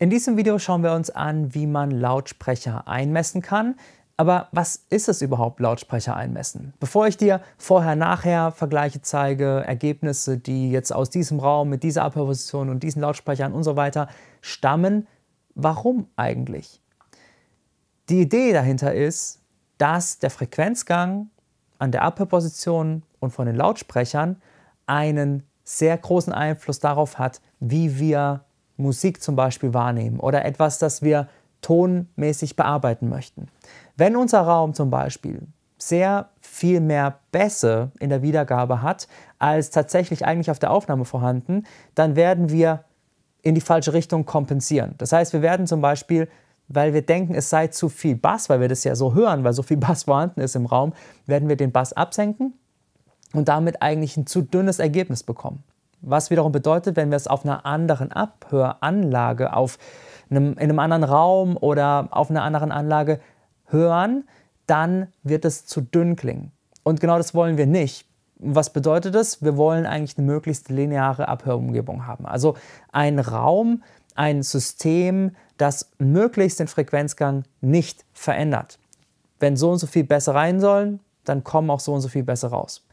In diesem Video schauen wir uns an, wie man Lautsprecher einmessen kann. Aber was ist es überhaupt, Lautsprecher einmessen? Bevor ich dir vorher-nachher Vergleiche zeige, Ergebnisse, die jetzt aus diesem Raum mit dieser Abhörposition und diesen Lautsprechern und so weiter stammen, warum eigentlich? Die Idee dahinter ist, dass der Frequenzgang an der Abhörposition und von den Lautsprechern einen sehr großen Einfluss darauf hat, wie wir Musik zum Beispiel wahrnehmen oder etwas, das wir tonmäßig bearbeiten möchten. Wenn unser Raum zum Beispiel sehr viel mehr Bässe in der Wiedergabe hat, als tatsächlich eigentlich auf der Aufnahme vorhanden, dann werden wir in die falsche Richtung kompensieren. Das heißt, wir werden zum Beispiel, weil wir denken, es sei zu viel Bass, weil wir das ja so hören, weil so viel Bass vorhanden ist im Raum, werden wir den Bass absenken und damit eigentlich ein zu dünnes Ergebnis bekommen. Was wiederum bedeutet, wenn wir es auf einer anderen Abhöranlage, auf einem, in einem anderen Raum oder auf einer anderen Anlage hören, dann wird es zu dünn klingen. Und genau das wollen wir nicht. Was bedeutet das? Wir wollen eigentlich eine möglichst lineare Abhörumgebung haben. Also ein Raum, ein System, das möglichst den Frequenzgang nicht verändert. Wenn so und so viel besser rein sollen, dann kommen auch so und so viel besser raus.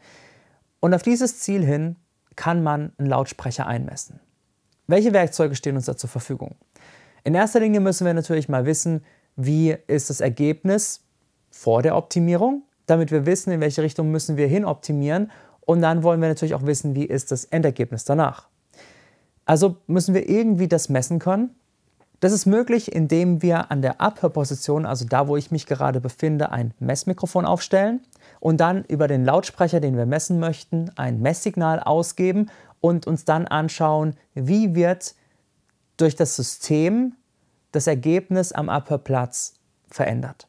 Und auf dieses Ziel hin kann man einen Lautsprecher einmessen. Welche Werkzeuge stehen uns da zur Verfügung? In erster Linie müssen wir natürlich mal wissen, wie ist das Ergebnis vor der Optimierung, damit wir wissen, in welche Richtung müssen wir hin optimieren. Und dann wollen wir natürlich auch wissen, wie ist das Endergebnis danach. Also müssen wir irgendwie das messen können. Das ist möglich, indem wir an der Abhörposition, also da, wo ich mich gerade befinde, ein Messmikrofon aufstellen und dann über den Lautsprecher, den wir messen möchten, ein Messsignal ausgeben und uns dann anschauen, wie wird durch das System das Ergebnis am Abhörplatz verändert.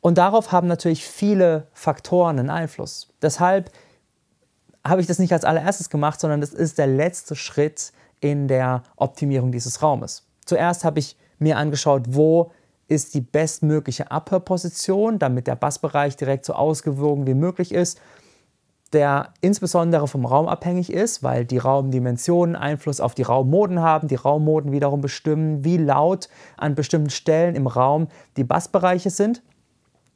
Und darauf haben natürlich viele Faktoren einen Einfluss. Deshalb habe ich das nicht als allererstes gemacht, sondern das ist der letzte Schritt in der Optimierung dieses Raumes. Zuerst habe ich mir angeschaut, wo ist die bestmögliche Abhörposition, damit der Bassbereich direkt so ausgewogen wie möglich ist, der insbesondere vom Raum abhängig ist, weil die Raumdimensionen Einfluss auf die Raummoden haben. Die Raummoden wiederum bestimmen, wie laut an bestimmten Stellen im Raum die Bassbereiche sind.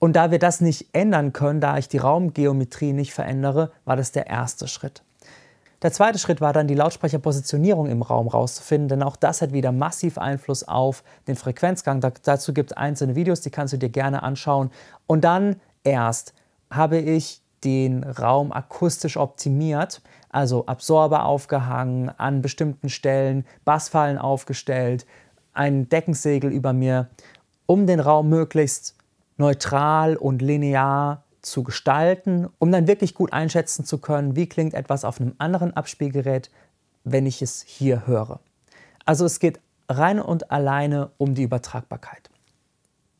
Und da wir das nicht ändern können, da ich die Raumgeometrie nicht verändere, war das der erste Schritt. Der zweite Schritt war dann, die Lautsprecherpositionierung im Raum rauszufinden, denn auch das hat wieder massiv Einfluss auf den Frequenzgang. Da, dazu gibt es einzelne Videos, die kannst du dir gerne anschauen. Und dann erst habe ich den Raum akustisch optimiert, also Absorber aufgehangen, an bestimmten Stellen Bassfallen aufgestellt, ein Deckensegel über mir, um den Raum möglichst neutral und linear zu gestalten, um dann wirklich gut einschätzen zu können, wie klingt etwas auf einem anderen Abspielgerät, wenn ich es hier höre. Also es geht rein und alleine um die Übertragbarkeit.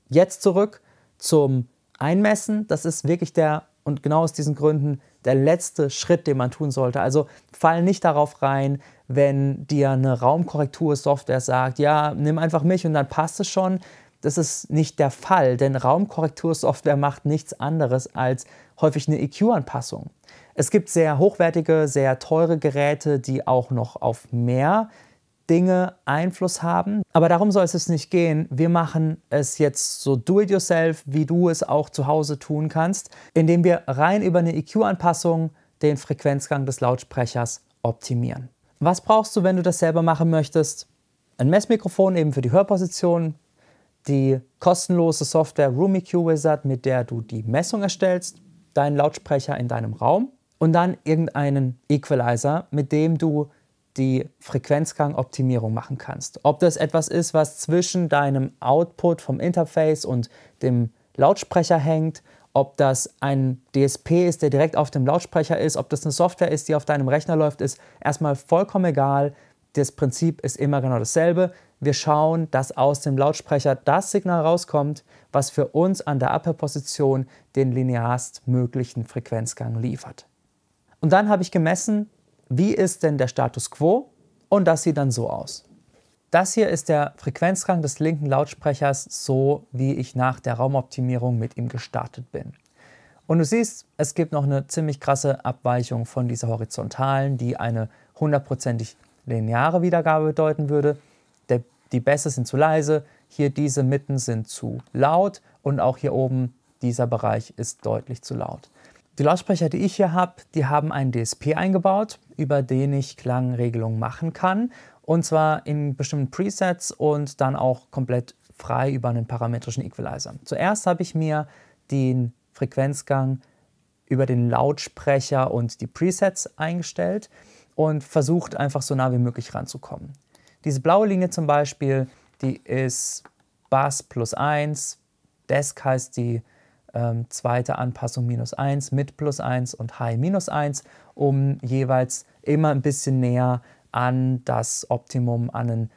Jetzt zurück zum Einmessen. Das ist wirklich der, und genau aus diesen Gründen, der letzte Schritt, den man tun sollte. Also fall nicht darauf rein, wenn dir eine Raumkorrektursoftware sagt, ja, nimm einfach mich und dann passt es schon das ist nicht der Fall, denn Raumkorrektursoftware macht nichts anderes als häufig eine EQ-Anpassung. Es gibt sehr hochwertige, sehr teure Geräte, die auch noch auf mehr Dinge Einfluss haben. Aber darum soll es nicht gehen. Wir machen es jetzt so do-it-yourself, wie du es auch zu Hause tun kannst, indem wir rein über eine EQ-Anpassung den Frequenzgang des Lautsprechers optimieren. Was brauchst du, wenn du das selber machen möchtest? Ein Messmikrofon eben für die Hörposition, die kostenlose Software Roomy Wizard, mit der du die Messung erstellst, deinen Lautsprecher in deinem Raum und dann irgendeinen Equalizer, mit dem du die Frequenzgangoptimierung machen kannst. Ob das etwas ist, was zwischen deinem Output vom Interface und dem Lautsprecher hängt, ob das ein DSP ist, der direkt auf dem Lautsprecher ist, ob das eine Software ist, die auf deinem Rechner läuft, ist erstmal vollkommen egal. Das Prinzip ist immer genau dasselbe. Wir schauen, dass aus dem Lautsprecher das Signal rauskommt, was für uns an der Abhörposition den linearst möglichen Frequenzgang liefert. Und dann habe ich gemessen, wie ist denn der Status quo und das sieht dann so aus. Das hier ist der Frequenzgang des linken Lautsprechers, so wie ich nach der Raumoptimierung mit ihm gestartet bin. Und du siehst, es gibt noch eine ziemlich krasse Abweichung von dieser horizontalen, die eine hundertprozentig lineare Wiedergabe bedeuten würde. Der die Bässe sind zu leise, hier diese Mitten sind zu laut und auch hier oben dieser Bereich ist deutlich zu laut. Die Lautsprecher, die ich hier habe, die haben einen DSP eingebaut, über den ich Klangregelungen machen kann. Und zwar in bestimmten Presets und dann auch komplett frei über einen parametrischen Equalizer. Zuerst habe ich mir den Frequenzgang über den Lautsprecher und die Presets eingestellt und versucht einfach so nah wie möglich ranzukommen. Diese blaue Linie zum Beispiel, die ist Bass plus 1, Desk heißt die ähm, zweite Anpassung minus 1, Mid plus 1 und High minus 1, um jeweils immer ein bisschen näher an das Optimum, an einen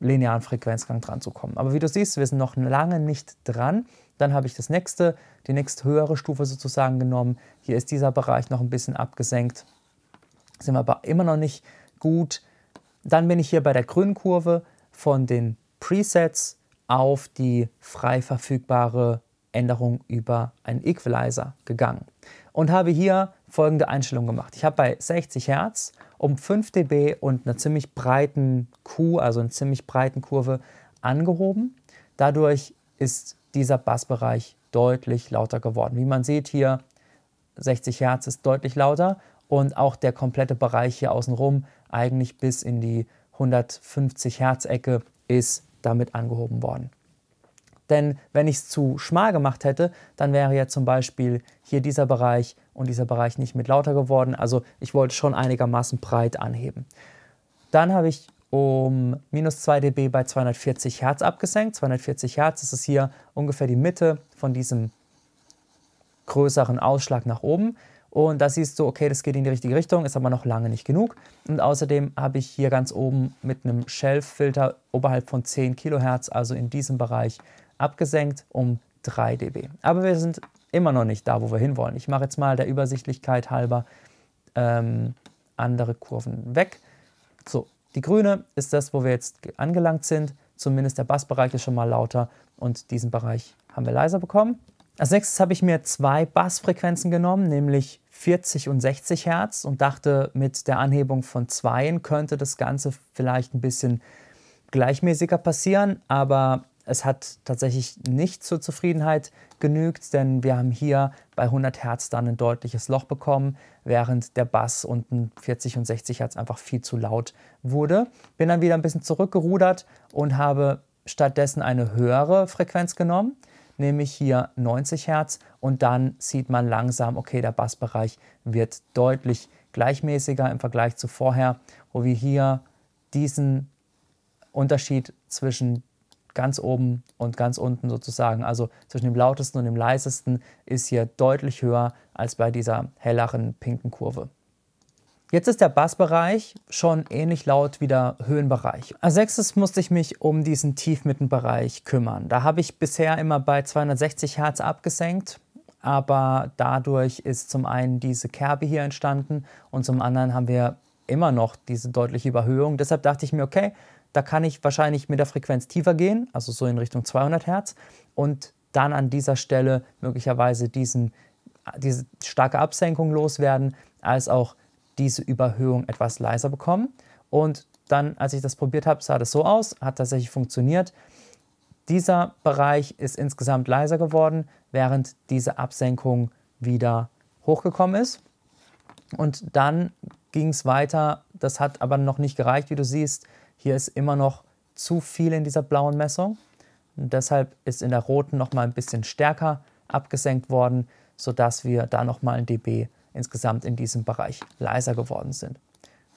linearen Frequenzgang dran zu kommen. Aber wie du siehst, wir sind noch lange nicht dran. Dann habe ich das nächste, die nächst höhere Stufe sozusagen genommen. Hier ist dieser Bereich noch ein bisschen abgesenkt. Sind wir aber immer noch nicht gut dann bin ich hier bei der grünen Kurve von den Presets auf die frei verfügbare Änderung über einen Equalizer gegangen und habe hier folgende Einstellung gemacht. Ich habe bei 60 Hertz um 5 dB und einer ziemlich breiten Q, also einer ziemlich breiten Kurve angehoben. Dadurch ist dieser Bassbereich deutlich lauter geworden. Wie man sieht hier, 60 Hertz ist deutlich lauter und auch der komplette Bereich hier außenrum, eigentlich bis in die 150 Hertz Ecke, ist damit angehoben worden. Denn wenn ich es zu schmal gemacht hätte, dann wäre ja zum Beispiel hier dieser Bereich und dieser Bereich nicht mit lauter geworden. Also ich wollte schon einigermaßen breit anheben. Dann habe ich um minus 2 dB bei 240 Hertz abgesenkt. 240 Hertz ist es hier ungefähr die Mitte von diesem größeren Ausschlag nach oben. Und da siehst du, okay, das geht in die richtige Richtung, ist aber noch lange nicht genug. Und außerdem habe ich hier ganz oben mit einem Shelf-Filter oberhalb von 10 Kilohertz, also in diesem Bereich, abgesenkt um 3 dB. Aber wir sind immer noch nicht da, wo wir hinwollen. Ich mache jetzt mal der Übersichtlichkeit halber ähm, andere Kurven weg. So, die grüne ist das, wo wir jetzt angelangt sind. Zumindest der Bassbereich ist schon mal lauter und diesen Bereich haben wir leiser bekommen. Als nächstes habe ich mir zwei Bassfrequenzen genommen, nämlich 40 und 60 Hertz und dachte, mit der Anhebung von Zweien könnte das Ganze vielleicht ein bisschen gleichmäßiger passieren, aber es hat tatsächlich nicht zur Zufriedenheit genügt, denn wir haben hier bei 100 Hertz dann ein deutliches Loch bekommen, während der Bass unten 40 und 60 Hertz einfach viel zu laut wurde. Bin dann wieder ein bisschen zurückgerudert und habe stattdessen eine höhere Frequenz genommen, nämlich hier 90 Hertz und dann sieht man langsam, okay, der Bassbereich wird deutlich gleichmäßiger im Vergleich zu vorher, wo wir hier diesen Unterschied zwischen ganz oben und ganz unten sozusagen, also zwischen dem lautesten und dem leisesten, ist hier deutlich höher als bei dieser helleren pinken Kurve. Jetzt ist der Bassbereich schon ähnlich laut wie der Höhenbereich. Als nächstes musste ich mich um diesen Tiefmittenbereich kümmern. Da habe ich bisher immer bei 260 Hertz abgesenkt, aber dadurch ist zum einen diese Kerbe hier entstanden und zum anderen haben wir immer noch diese deutliche Überhöhung. Deshalb dachte ich mir, okay, da kann ich wahrscheinlich mit der Frequenz tiefer gehen, also so in Richtung 200 Hertz und dann an dieser Stelle möglicherweise diesen, diese starke Absenkung loswerden, als auch diese Überhöhung etwas leiser bekommen. Und dann, als ich das probiert habe, sah das so aus, hat tatsächlich funktioniert. Dieser Bereich ist insgesamt leiser geworden, während diese Absenkung wieder hochgekommen ist. Und dann ging es weiter. Das hat aber noch nicht gereicht, wie du siehst. Hier ist immer noch zu viel in dieser blauen Messung. Und deshalb ist in der roten nochmal ein bisschen stärker abgesenkt worden, sodass wir da nochmal ein dB insgesamt in diesem Bereich leiser geworden sind.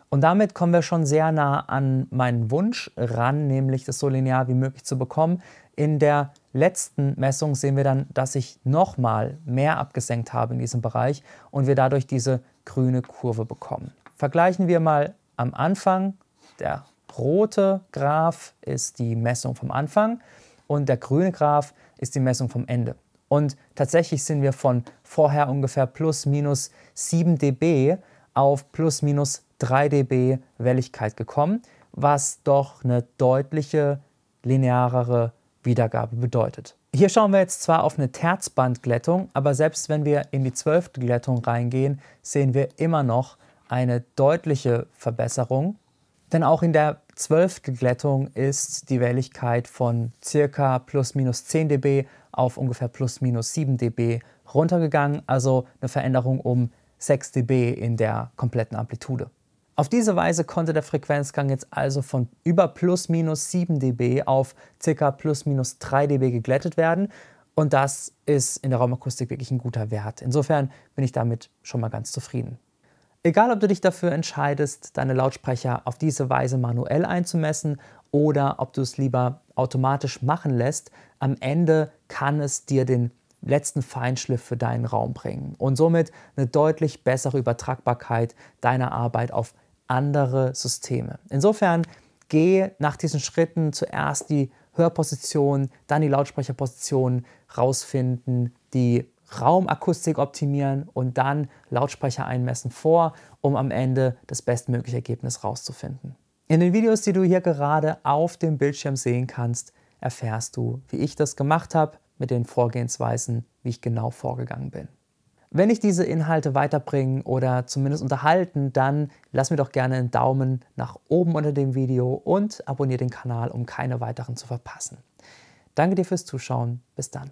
Und damit kommen wir schon sehr nah an meinen Wunsch ran, nämlich das so linear wie möglich zu bekommen. In der letzten Messung sehen wir dann, dass ich nochmal mehr abgesenkt habe in diesem Bereich und wir dadurch diese grüne Kurve bekommen. Vergleichen wir mal am Anfang. Der rote Graph ist die Messung vom Anfang und der grüne Graph ist die Messung vom Ende. Und tatsächlich sind wir von vorher ungefähr plus minus 7 dB auf plus minus 3 dB Welligkeit gekommen, was doch eine deutliche linearere Wiedergabe bedeutet. Hier schauen wir jetzt zwar auf eine Terzbandglättung, aber selbst wenn wir in die zwölfte Glättung reingehen, sehen wir immer noch eine deutliche Verbesserung. Denn auch in der Zwölftelglättung ist die Welligkeit von circa plus minus 10 dB auf ungefähr plus minus 7 dB runtergegangen, also eine Veränderung um 6 dB in der kompletten Amplitude. Auf diese Weise konnte der Frequenzgang jetzt also von über plus minus 7 dB auf circa plus minus 3 dB geglättet werden und das ist in der Raumakustik wirklich ein guter Wert. Insofern bin ich damit schon mal ganz zufrieden. Egal, ob du dich dafür entscheidest, deine Lautsprecher auf diese Weise manuell einzumessen oder ob du es lieber automatisch machen lässt, am Ende kann es dir den letzten Feinschliff für deinen Raum bringen und somit eine deutlich bessere Übertragbarkeit deiner Arbeit auf andere Systeme. Insofern gehe nach diesen Schritten zuerst die Hörposition, dann die Lautsprecherposition rausfinden, die Raumakustik optimieren und dann Lautsprecher einmessen vor, um am Ende das bestmögliche Ergebnis rauszufinden. In den Videos, die du hier gerade auf dem Bildschirm sehen kannst, erfährst du, wie ich das gemacht habe, mit den Vorgehensweisen, wie ich genau vorgegangen bin. Wenn ich diese Inhalte weiterbringen oder zumindest unterhalten, dann lass mir doch gerne einen Daumen nach oben unter dem Video und abonniere den Kanal, um keine weiteren zu verpassen. Danke dir fürs Zuschauen. Bis dann.